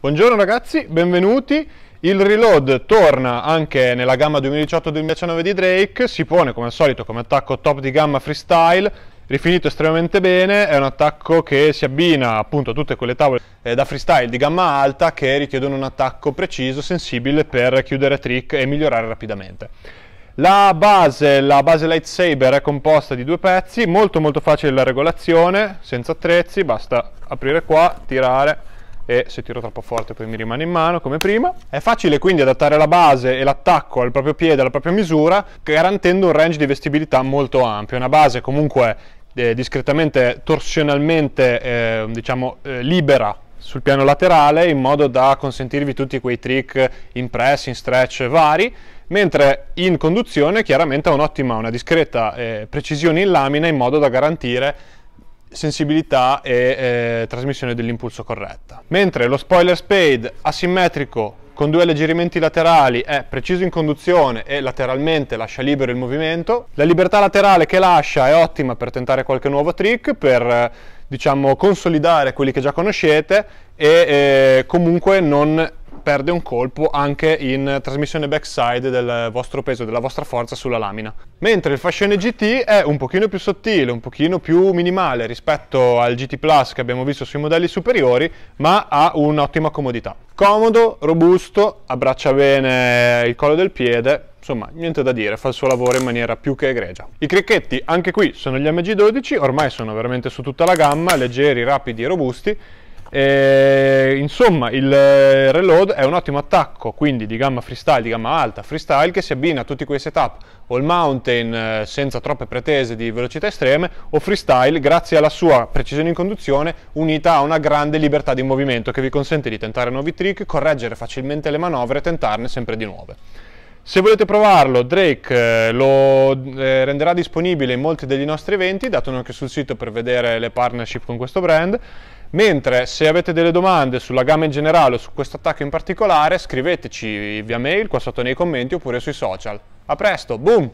Buongiorno ragazzi, benvenuti. Il reload torna anche nella gamma 2018-2019 di Drake, si pone come al solito come attacco top di gamma freestyle, rifinito estremamente bene, è un attacco che si abbina appunto a tutte quelle tavole eh, da freestyle di gamma alta che richiedono un attacco preciso, sensibile per chiudere trick e migliorare rapidamente. La base, la base lightsaber è composta di due pezzi, molto molto facile la regolazione, senza attrezzi, basta aprire qua, tirare e se tiro troppo forte poi mi rimane in mano come prima. È facile quindi adattare la base e l'attacco al proprio piede, alla propria misura, garantendo un range di vestibilità molto ampio. Una base comunque eh, discretamente, torsionalmente, eh, diciamo, eh, libera sul piano laterale in modo da consentirvi tutti quei trick in press, in stretch vari, mentre in conduzione chiaramente ha un'ottima, una discreta eh, precisione in lamina in modo da garantire sensibilità e eh, trasmissione dell'impulso corretta. Mentre lo spoiler spade asimmetrico con due alleggerimenti laterali è preciso in conduzione e lateralmente lascia libero il movimento. La libertà laterale che lascia è ottima per tentare qualche nuovo trick, per eh, diciamo consolidare quelli che già conoscete e eh, comunque non perde un colpo anche in trasmissione backside del vostro peso, della vostra forza sulla lamina. Mentre il Fashion GT è un pochino più sottile, un pochino più minimale rispetto al GT Plus che abbiamo visto sui modelli superiori, ma ha un'ottima comodità. Comodo, robusto, abbraccia bene il collo del piede, insomma niente da dire, fa il suo lavoro in maniera più che egregia. I cricchetti anche qui sono gli MG12, ormai sono veramente su tutta la gamma, leggeri, rapidi e robusti, e, eh, insomma, il eh, reload è un ottimo attacco, quindi di gamma freestyle, di gamma alta, freestyle, che si abbina a tutti quei setup all mountain eh, senza troppe pretese di velocità estreme o freestyle grazie alla sua precisione in conduzione unita a una grande libertà di movimento che vi consente di tentare nuovi trick, correggere facilmente le manovre e tentarne sempre di nuove. Se volete provarlo, Drake lo renderà disponibile in molti degli nostri eventi, date un'occhio sul sito per vedere le partnership con questo brand Mentre se avete delle domande sulla gamma in generale o su questo attacco in particolare, scriveteci via mail qua sotto nei commenti oppure sui social. A presto, boom!